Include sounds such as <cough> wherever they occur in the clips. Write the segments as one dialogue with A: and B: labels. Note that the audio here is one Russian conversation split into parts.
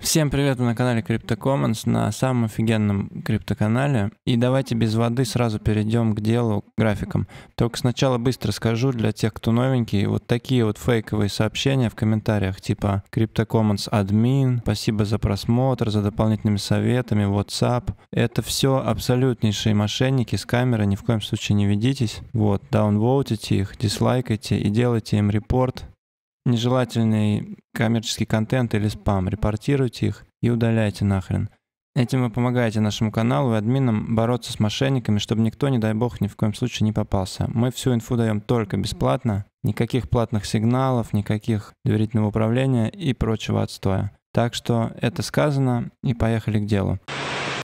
A: Всем привет, вы на канале CryptoCommons, на самом офигенном криптоканале. И давайте без воды сразу перейдем к делу, к графикам. Только сначала быстро скажу для тех, кто новенький, вот такие вот фейковые сообщения в комментариях, типа CryptoCommons админ, спасибо за просмотр, за дополнительными советами, WhatsApp. Это все абсолютнейшие мошенники с камеры, ни в коем случае не ведитесь. Вот, даунвоутите их, дизлайкайте и делайте им репорт нежелательный коммерческий контент или спам, репортируйте их и удаляйте нахрен. Этим вы помогаете нашему каналу и админам бороться с мошенниками, чтобы никто, не дай бог, ни в коем случае не попался. Мы всю инфу даем только бесплатно, никаких платных сигналов, никаких доверительного управления и прочего отстоя. Так что это сказано и поехали к делу.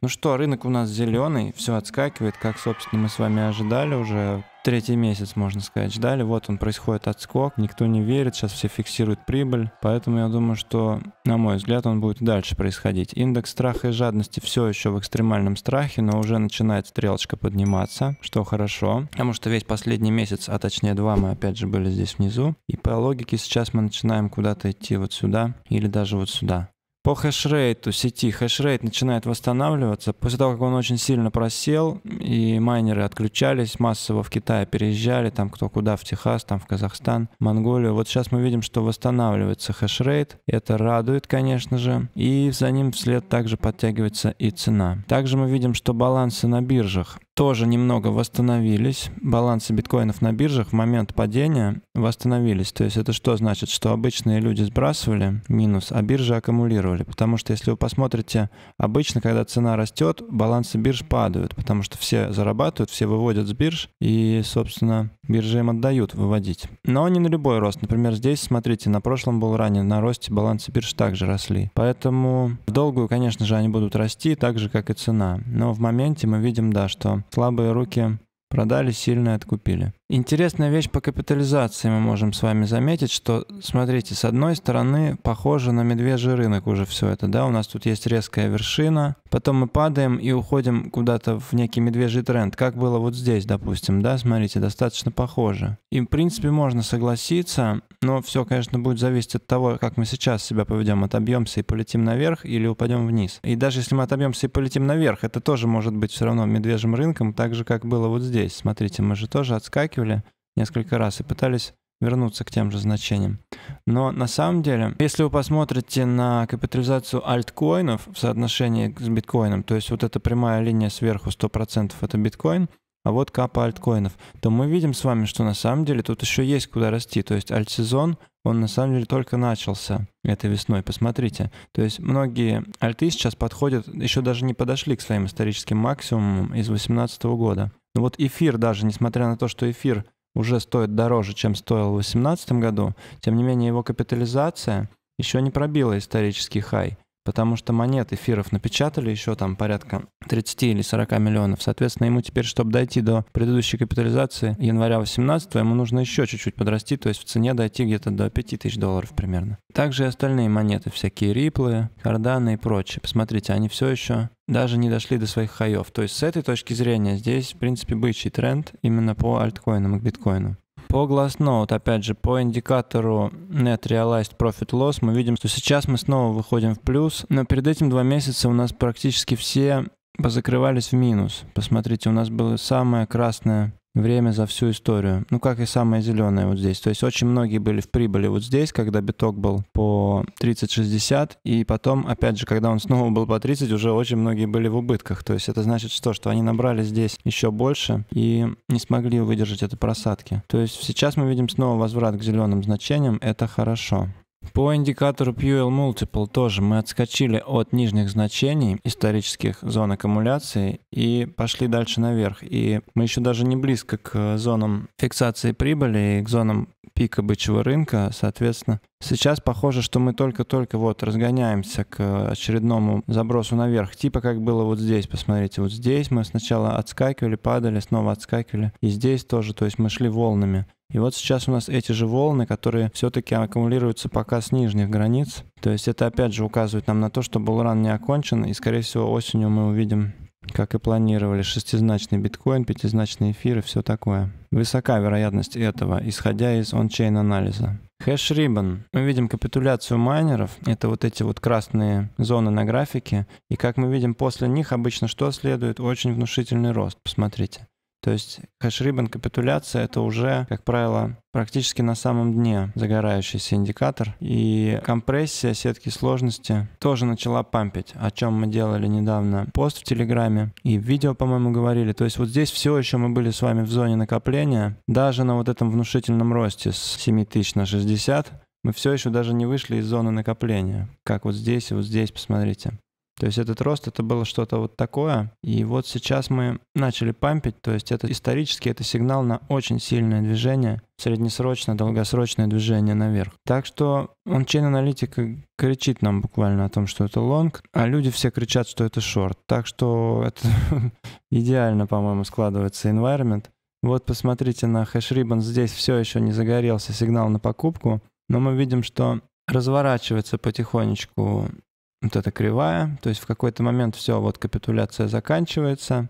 A: Ну что, рынок у нас зеленый, все отскакивает, как, собственно, мы с вами ожидали уже третий месяц, можно сказать, ждали. Вот он происходит отскок, никто не верит, сейчас все фиксируют прибыль. Поэтому я думаю, что, на мой взгляд, он будет дальше происходить. Индекс страха и жадности все еще в экстремальном страхе, но уже начинает стрелочка подниматься, что хорошо. Потому что весь последний месяц, а точнее два, мы опять же были здесь внизу. И по логике сейчас мы начинаем куда-то идти вот сюда или даже вот сюда по хешрейту сети хешрейт начинает восстанавливаться. После того, как он очень сильно просел, и майнеры отключались, массово в Китае переезжали, там кто куда, в Техас, там в Казахстан, Монголию. Вот сейчас мы видим, что восстанавливается хешрейт. Это радует, конечно же. И за ним вслед также подтягивается и цена. Также мы видим, что балансы на биржах тоже немного восстановились. Балансы биткоинов на биржах в момент падения восстановились. То есть это что значит? Что обычные люди сбрасывали минус, а биржи аккумулировали. Потому что если вы посмотрите, обычно, когда цена растет, балансы бирж падают, потому что все зарабатывают, все выводят с бирж, и, собственно, биржи им отдают выводить. Но не на любой рост. Например, здесь, смотрите, на прошлом был ранее, на росте балансы бирж также росли. Поэтому в долгую, конечно же, они будут расти, так же, как и цена. Но в моменте мы видим, да, что слабые руки Продали сильно откупили. Интересная вещь по капитализации мы можем с вами заметить, что, смотрите, с одной стороны, похоже на медвежий рынок уже все это, да, у нас тут есть резкая вершина, потом мы падаем и уходим куда-то в некий медвежий тренд, как было вот здесь, допустим, да, смотрите, достаточно похоже. И, в принципе, можно согласиться, но все, конечно, будет зависеть от того, как мы сейчас себя поведем, отобьемся и полетим наверх или упадем вниз. И даже если мы отобьемся и полетим наверх, это тоже может быть все равно медвежьим рынком, так же, как было вот здесь здесь. Смотрите, мы же тоже отскакивали несколько раз и пытались вернуться к тем же значениям. Но на самом деле, если вы посмотрите на капитализацию альткоинов в соотношении с биткоином, то есть вот эта прямая линия сверху 100% это биткоин, а вот капа альткоинов, то мы видим с вами, что на самом деле тут еще есть куда расти. То есть альтсезон, он на самом деле только начался этой весной, посмотрите. То есть многие альты сейчас подходят, еще даже не подошли к своим историческим максимумам из 2018 года. Но ну вот эфир даже, несмотря на то, что эфир уже стоит дороже, чем стоил в 2018 году, тем не менее его капитализация еще не пробила исторический хай потому что монет эфиров напечатали еще там порядка 30 или 40 миллионов. Соответственно, ему теперь, чтобы дойти до предыдущей капитализации января 18 ему нужно еще чуть-чуть подрасти, то есть в цене дойти где-то до 5000 долларов примерно. Также и остальные монеты, всякие риплы, карданы и прочее. Посмотрите, они все еще даже не дошли до своих хаев. То есть с этой точки зрения здесь, в принципе, бычий тренд именно по альткоинам и биткоину. По Glassnode, опять же, по индикатору Net Realized Profit Loss мы видим, что сейчас мы снова выходим в плюс, но перед этим два месяца у нас практически все позакрывались в минус. Посмотрите, у нас было самое красное время за всю историю. Ну, как и самое зеленое вот здесь. То есть очень многие были в прибыли вот здесь, когда биток был по 30-60, и потом, опять же, когда он снова был по 30, уже очень многие были в убытках. То есть это значит что? Что они набрали здесь еще больше и не смогли выдержать это просадки. То есть сейчас мы видим снова возврат к зеленым значениям. Это хорошо. По индикатору PUL Multiple тоже мы отскочили от нижних значений исторических зон аккумуляции и пошли дальше наверх. И мы еще даже не близко к э, зонам фиксации прибыли и к зонам пика бычьего рынка, соответственно. Сейчас похоже, что мы только-только вот разгоняемся к э, очередному забросу наверх, типа как было вот здесь, посмотрите, вот здесь мы сначала отскакивали, падали, снова отскакивали, и здесь тоже, то есть мы шли волнами. И вот сейчас у нас эти же волны, которые все-таки аккумулируются пока с нижних границ. То есть это опять же указывает нам на то, что булран не окончен, и скорее всего осенью мы увидим как и планировали, шестизначный биткоин, пятизначный эфир и все такое. Высока вероятность этого, исходя из ончейн анализа. Хэш Ribbon. Мы видим капитуляцию майнеров. Это вот эти вот красные зоны на графике. И как мы видим, после них обычно что следует? Очень внушительный рост. Посмотрите. То есть хэшрибен капитуляция — это уже, как правило, практически на самом дне загорающийся индикатор. И компрессия сетки сложности тоже начала пампить, о чем мы делали недавно пост в Телеграме и в видео, по-моему, говорили. То есть вот здесь все еще мы были с вами в зоне накопления. Даже на вот этом внушительном росте с 7000 на 60 мы все еще даже не вышли из зоны накопления. Как вот здесь и вот здесь, посмотрите. То есть этот рост это было что-то вот такое. И вот сейчас мы начали пампить, то есть это исторически это сигнал на очень сильное движение, среднесрочное, долгосрочное движение наверх. Так что он чейн аналитика кричит нам буквально о том, что это лонг, а люди все кричат, что это шорт. Так что это <laughs> идеально, по-моему, складывается environment. Вот посмотрите на хэшрибан, здесь все еще не загорелся сигнал на покупку, но мы видим, что разворачивается потихонечку вот эта кривая, то есть в какой-то момент все, вот капитуляция заканчивается,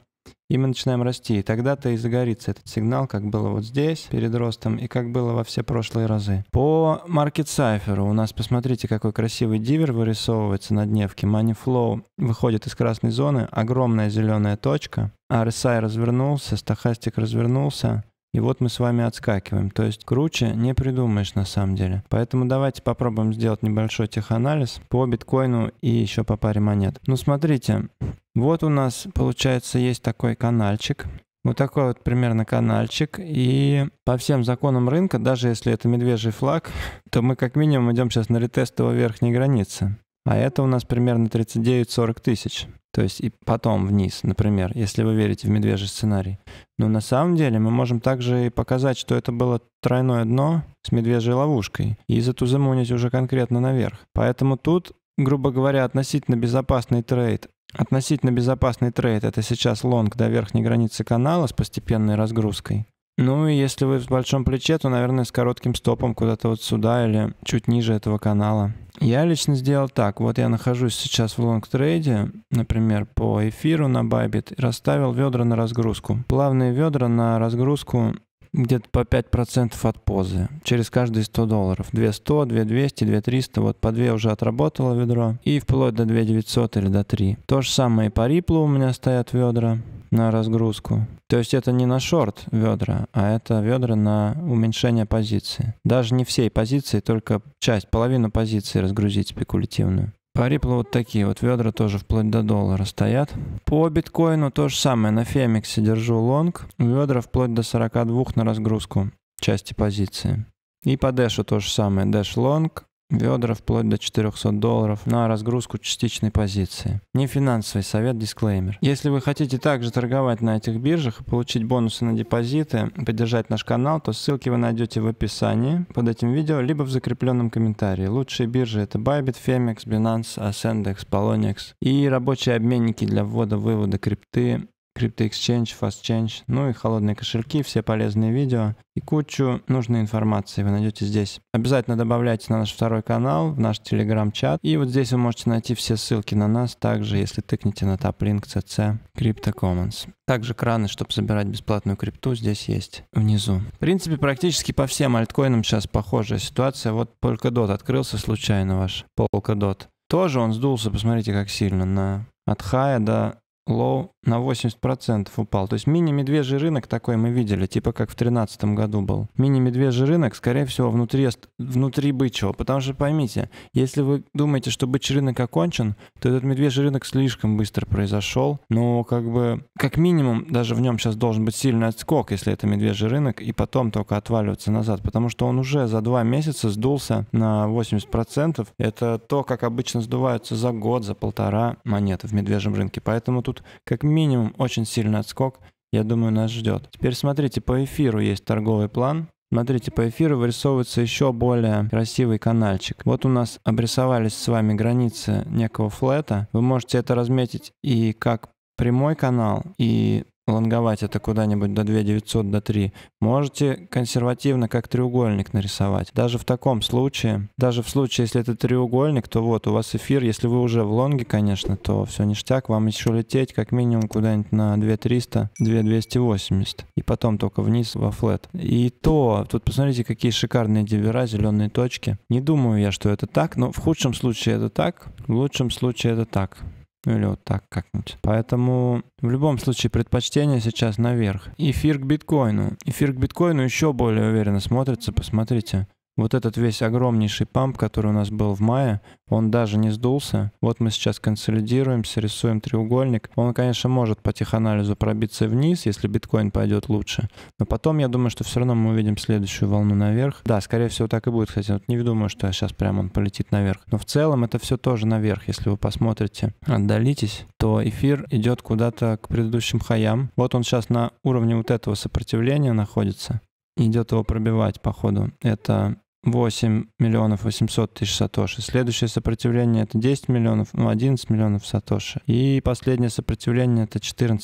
A: и мы начинаем расти. И тогда-то и загорится этот сигнал, как было вот здесь перед ростом и как было во все прошлые разы. По Market Cypher у нас, посмотрите, какой красивый дивер вырисовывается на дневке. Money Flow выходит из красной зоны, огромная зеленая точка. RSI развернулся, стохастик развернулся. И вот мы с вами отскакиваем. То есть круче не придумаешь на самом деле. Поэтому давайте попробуем сделать небольшой теханализ по биткоину и еще по паре монет. Ну смотрите, вот у нас получается есть такой каналчик. Вот такой вот примерно каналчик. И по всем законам рынка, даже если это медвежий флаг, <laughs> то мы как минимум идем сейчас на ретест его верхней границы. А это у нас примерно 39-40 тысяч то есть и потом вниз, например, если вы верите в медвежий сценарий. Но на самом деле мы можем также и показать, что это было тройное дно с медвежьей ловушкой и затузамунить уже конкретно наверх. Поэтому тут, грубо говоря, относительно безопасный трейд Относительно безопасный трейд – это сейчас лонг до верхней границы канала с постепенной разгрузкой. Ну, и если вы в большом плече, то, наверное, с коротким стопом куда-то вот сюда или чуть ниже этого канала. Я лично сделал так. Вот я нахожусь сейчас в лонгтрейде, например, по эфиру на Bybit, расставил ведра на разгрузку. Плавные ведра на разгрузку где-то по 5% от позы через каждые 100 долларов. 2 100, 2 200, 2 300. Вот по 2 уже отработало ведро. И вплоть до 2 900 или до 3. То же самое и по Ripple у меня стоят ведра на разгрузку. То есть это не на шорт ведра, а это ведра на уменьшение позиции. Даже не всей позиции, только часть, половину позиции разгрузить спекулятивную. По Ripple вот такие вот ведра тоже вплоть до доллара стоят. По биткоину то же самое. На Фемиксе держу лонг. Ведра вплоть до 42 на разгрузку части позиции. И по Дэшу то же самое. Дэш лонг ведра вплоть до 400 долларов на разгрузку частичной позиции. Не финансовый совет, дисклеймер. Если вы хотите также торговать на этих биржах и получить бонусы на депозиты, поддержать наш канал, то ссылки вы найдете в описании под этим видео, либо в закрепленном комментарии. Лучшие биржи это Bybit, Femex, Binance, Ascendex, Poloniex и рабочие обменники для ввода-вывода крипты CryptoExchange, FastChange, ну и холодные кошельки, все полезные видео и кучу нужной информации вы найдете здесь. Обязательно добавляйте на наш второй канал, в наш телеграм-чат. И вот здесь вы можете найти все ссылки на нас, также если тыкните на таплинк CC Crypto Commons. Также краны, чтобы собирать бесплатную крипту, здесь есть внизу. В принципе, практически по всем альткоинам сейчас похожая ситуация. Вот Polkadot открылся случайно ваш, Polkadot. Тоже он сдулся, посмотрите, как сильно, на от хая до лоу на 80% упал. То есть мини-медвежий рынок такой мы видели, типа как в 2013 году был. Мини-медвежий рынок, скорее всего, внутри, внутри бычьего. Потому что поймите, если вы думаете, что бычий рынок окончен, то этот медвежий рынок слишком быстро произошел. Но как бы, как минимум, даже в нем сейчас должен быть сильный отскок, если это медвежий рынок, и потом только отваливаться назад. Потому что он уже за два месяца сдулся на 80%. Это то, как обычно сдуваются за год, за полтора монеты в медвежьем рынке. Поэтому тут как минимум очень сильный отскок, я думаю, нас ждет. Теперь смотрите, по эфиру есть торговый план. Смотрите, по эфиру вырисовывается еще более красивый каналчик. Вот у нас обрисовались с вами границы некого флета. Вы можете это разметить и как прямой канал, и лонговать это куда-нибудь до 2 900, до 3. Можете консервативно как треугольник нарисовать. Даже в таком случае, даже в случае, если это треугольник, то вот у вас эфир, если вы уже в лонге, конечно, то все ништяк, вам еще лететь как минимум куда-нибудь на 2 300, 2 280. И потом только вниз во флет. И то, тут посмотрите, какие шикарные дивера, зеленые точки. Не думаю я, что это так, но в худшем случае это так, в лучшем случае это так. Ну, или вот так как-нибудь. Поэтому в любом случае предпочтение сейчас наверх. Эфир к биткоину. Эфир к биткоину еще более уверенно смотрится, посмотрите. Вот этот весь огромнейший памп, который у нас был в мае, он даже не сдулся. Вот мы сейчас консолидируемся, рисуем треугольник. Он, конечно, может по теханализу пробиться вниз, если биткоин пойдет лучше. Но потом, я думаю, что все равно мы увидим следующую волну наверх. Да, скорее всего, так и будет, хотя вот не думаю, что сейчас прям он полетит наверх. Но в целом это все тоже наверх. Если вы посмотрите, отдалитесь, то эфир идет куда-то к предыдущим хаям. Вот он сейчас на уровне вот этого сопротивления находится идет его пробивать, по ходу. Это 8 миллионов 800 тысяч сатоши. Следующее сопротивление это 10 миллионов, ну 11 миллионов сатоши. И последнее сопротивление это 14-15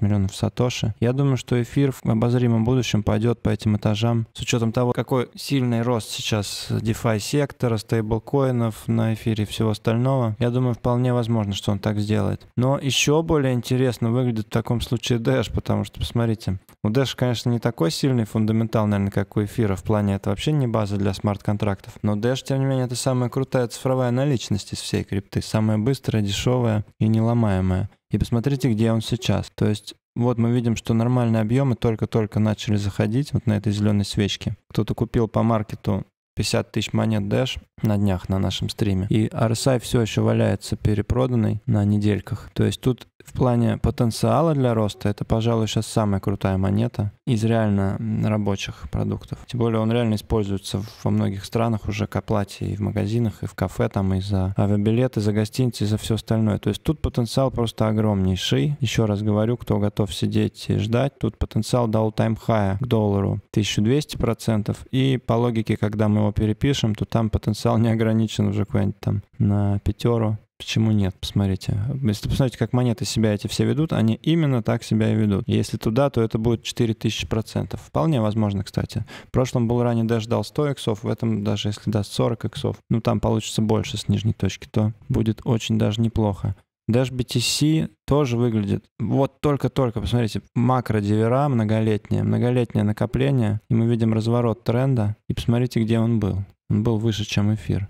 A: миллионов сатоши. Я думаю, что эфир в обозримом будущем пойдет по этим этажам. С учетом того, какой сильный рост сейчас DeFi сектора, стейблкоинов на эфире и всего остального, я думаю, вполне возможно, что он так сделает. Но еще более интересно выглядит в таком случае Dash, потому что, посмотрите, у Dash, конечно, не такой сильный фундаментал, наверное, как у эфира в плане это вообще не база для смарт-контрактов. Но Dash, тем не менее, это самая крутая цифровая наличность из всей крипты, самая быстрая, дешевая и неломаемая. И посмотрите, где он сейчас. То есть вот мы видим, что нормальные объемы только-только начали заходить вот на этой зеленой свечке. Кто-то купил по маркету 50 тысяч монет Dash на днях на нашем стриме. И RSI все еще валяется перепроданный на недельках. То есть тут в плане потенциала для роста это, пожалуй, сейчас самая крутая монета из реально рабочих продуктов. Тем более он реально используется во многих странах уже к оплате и в магазинах, и в кафе, там, и за авиабилеты, за гостиницы, и за все остальное. То есть тут потенциал просто огромнейший. Еще раз говорю, кто готов сидеть и ждать, тут потенциал до all-time high к доллару 1200%. И по логике, когда мы его перепишем, то там потенциал не ограничен уже куда нибудь там на пятеру Почему нет? Посмотрите. Если посмотрите, как монеты себя эти все ведут, они именно так себя и ведут. Если туда, то это будет 4000%. Вполне возможно, кстати. В прошлом был ранее даже дал 100 иксов, в этом даже если даст 40 иксов, ну там получится больше с нижней точки, то будет очень даже неплохо. Dash BTC тоже выглядит. Вот только-только, посмотрите, макро дивера многолетнее, многолетнее накопление, и мы видим разворот тренда, и посмотрите, где он был. Он был выше, чем эфир.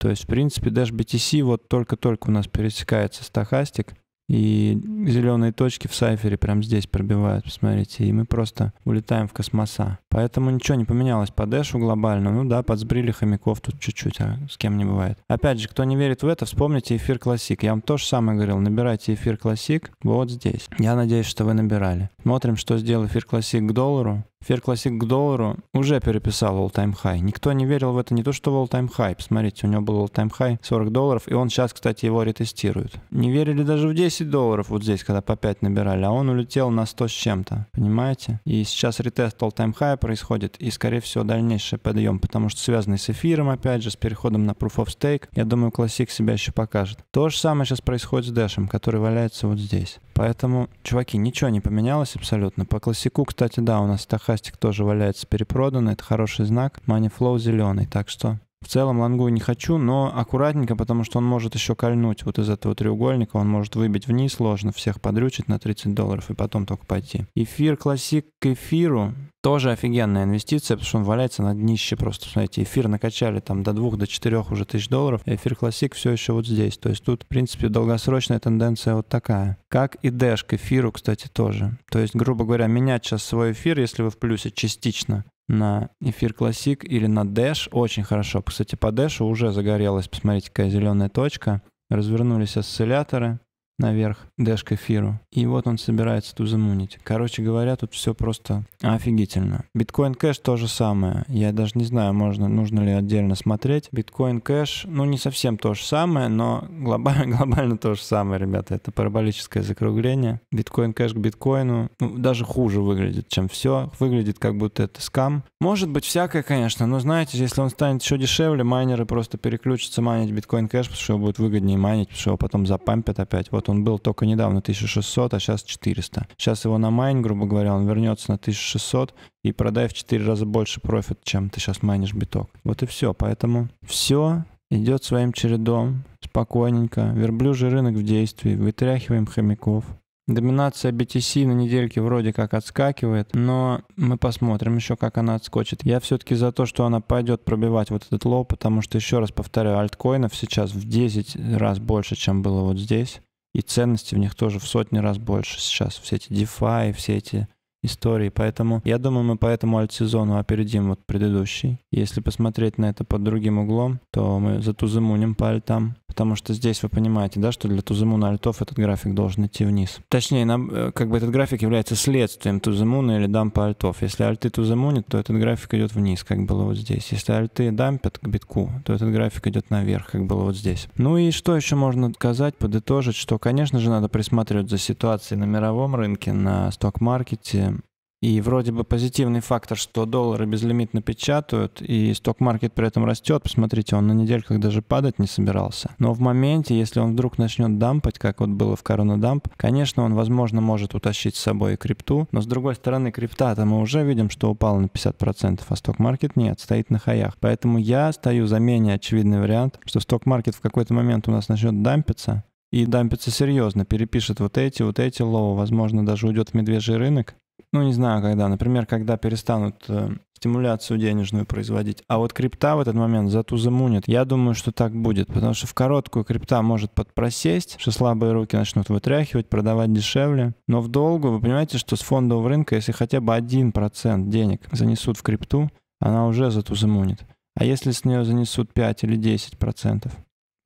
A: То есть, в принципе, Dash BTC вот только-только у нас пересекается стахастик, и зеленые точки в сайфере прямо здесь пробивают, посмотрите, и мы просто улетаем в космоса. Поэтому ничего не поменялось по дэшу глобально. Ну да, подсбрили хомяков тут чуть-чуть, а с кем не бывает. Опять же, кто не верит в это, вспомните эфир классик. Я вам то же самое говорил, набирайте эфир классик вот здесь. Я надеюсь, что вы набирали. Смотрим, что сделал эфир классик к доллару. Фер Классик к доллару уже переписал all-time high. Никто не верил в это, не то что в all-time high. Посмотрите, у него был all-time high 40 долларов, и он сейчас, кстати, его ретестирует. Не верили даже в 10 долларов вот здесь, когда по 5 набирали, а он улетел на 100 с чем-то, понимаете? И сейчас ретест all-time high происходит, и, скорее всего, дальнейший подъем, потому что связанный с эфиром, опять же, с переходом на Proof of Stake, я думаю, Классик себя еще покажет. То же самое сейчас происходит с Дэшем, который валяется вот здесь. Поэтому, чуваки, ничего не поменялось абсолютно. По классику, кстати, да, у нас стахастик тоже валяется перепроданный. Это хороший знак. Money Flow зеленый. Так что в целом лонгу не хочу, но аккуратненько, потому что он может еще кольнуть вот из этого треугольника, он может выбить вниз, сложно всех подрючить на 30 долларов и потом только пойти. Эфир классик к эфиру тоже офигенная инвестиция, потому что он валяется на днище просто, смотрите, эфир накачали там до 2, до 4 уже тысяч долларов, а эфир классик все еще вот здесь, то есть тут, в принципе, долгосрочная тенденция вот такая. Как и дэш к эфиру, кстати, тоже. То есть, грубо говоря, менять сейчас свой эфир, если вы в плюсе частично, на эфир классик или на Dash очень хорошо. Кстати, по Dash уже загорелась, посмотрите, какая зеленая точка. Развернулись осцилляторы наверх, дэш эфиру. И вот он собирается ту замунить. Короче говоря, тут все просто офигительно. Биткоин кэш то же самое. Я даже не знаю, можно, нужно ли отдельно смотреть. Биткоин кэш, ну не совсем то же самое, но глобально, <laughs> глобально то же самое, ребята. Это параболическое закругление. Биткоин кэш к биткоину ну, даже хуже выглядит, чем все. Выглядит как будто это скам. Может быть всякое, конечно, но знаете, если он станет еще дешевле, майнеры просто переключатся майнить биткоин кэш, потому что его будет выгоднее майнить, потому что его потом запампят опять. Вот он был только недавно 1600, а сейчас 400. Сейчас его на майн, грубо говоря, он вернется на 1600 и продай в 4 раза больше профит, чем ты сейчас майнишь биток. Вот и все. Поэтому все идет своим чередом, спокойненько. Верблюжий рынок в действии, вытряхиваем хомяков. Доминация BTC на недельке вроде как отскакивает, но мы посмотрим еще, как она отскочит. Я все-таки за то, что она пойдет пробивать вот этот лоу, потому что, еще раз повторяю, альткоинов сейчас в 10 раз больше, чем было вот здесь и ценности в них тоже в сотни раз больше сейчас. Все эти DeFi, все эти истории. Поэтому я думаю, мы по этому альтсезону опередим вот предыдущий. Если посмотреть на это под другим углом, то мы затузымуним по альтам. Потому что здесь вы понимаете, да, что для тузымуна альтов этот график должен идти вниз. Точнее, нам, э, как бы этот график является следствием тузымуна или дампа альтов. Если альты тузымунят, то этот график идет вниз, как было вот здесь. Если альты дампят к битку, то этот график идет наверх, как было вот здесь. Ну и что еще можно сказать, подытожить, что, конечно же, надо присматривать за ситуацией на мировом рынке, на сток-маркете, и вроде бы позитивный фактор, что доллары безлимитно печатают, и сток-маркет при этом растет. Посмотрите, он на недельках даже падать не собирался. Но в моменте, если он вдруг начнет дампать, как вот было в коронадамп, конечно, он, возможно, может утащить с собой и крипту. Но с другой стороны, крипта-то мы уже видим, что упала на 50%, а сток-маркет нет, стоит на хаях. Поэтому я стою за менее очевидный вариант, что сток-маркет в какой-то момент у нас начнет дампиться, и дампится серьезно, перепишет вот эти, вот эти лоу, возможно, даже уйдет в медвежий рынок, ну не знаю когда, например, когда перестанут э, стимуляцию денежную производить. А вот крипта в этот момент затузамунит. Я думаю, что так будет, потому что в короткую крипта может подпросесть, что слабые руки начнут вытряхивать, продавать дешевле. Но в долгую, вы понимаете, что с фондового рынка, если хотя бы 1% денег занесут в крипту, она уже затузамунит. А если с нее занесут 5 или 10%?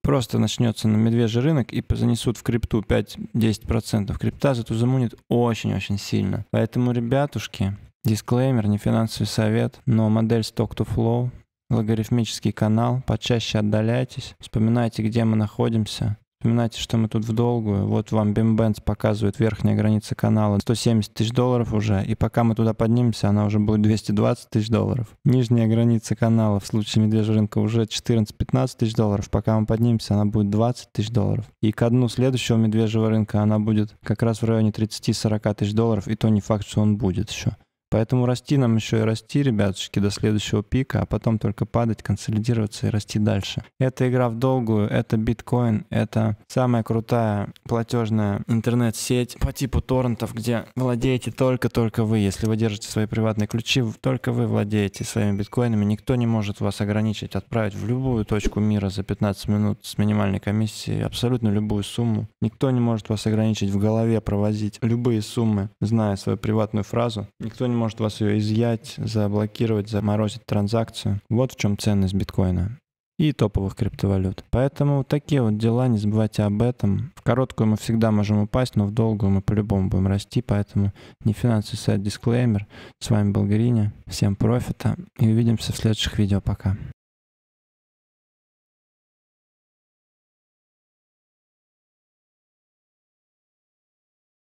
A: просто начнется на медвежий рынок и занесут в крипту 5-10%. Крипта зато замунит очень-очень сильно. Поэтому, ребятушки, дисклеймер, не финансовый совет, но модель stock to flow, логарифмический канал, почаще отдаляйтесь, вспоминайте, где мы находимся, Вспоминайте, что мы тут в долгую. Вот вам Бимбенс показывает верхняя граница канала 170 тысяч долларов уже, и пока мы туда поднимемся, она уже будет 220 тысяч долларов. Нижняя граница канала в случае медвежьего рынка уже 14-15 тысяч долларов, пока мы поднимемся, она будет 20 тысяч долларов. И ко дну следующего медвежьего рынка она будет как раз в районе 30-40 тысяч долларов, и то не факт, что он будет еще. Поэтому расти нам еще и расти, ребятушки, до следующего пика, а потом только падать, консолидироваться и расти дальше. Это игра в долгую, это биткоин, это самая крутая платежная интернет-сеть по типу торрентов, где владеете только-только вы. Если вы держите свои приватные ключи, только вы владеете своими биткоинами. Никто не может вас ограничить, отправить в любую точку мира за 15 минут с минимальной комиссией абсолютно любую сумму. Никто не может вас ограничить в голове, провозить любые суммы, зная свою приватную фразу. Никто не может вас ее изъять, заблокировать, заморозить транзакцию. Вот в чем ценность биткоина и топовых криптовалют. Поэтому такие вот дела, не забывайте об этом. В короткую мы всегда можем упасть, но в долгую мы по-любому будем расти, поэтому не финансовый сайт, дисклеймер. С вами был Гриня, всем профита и увидимся в следующих видео, пока.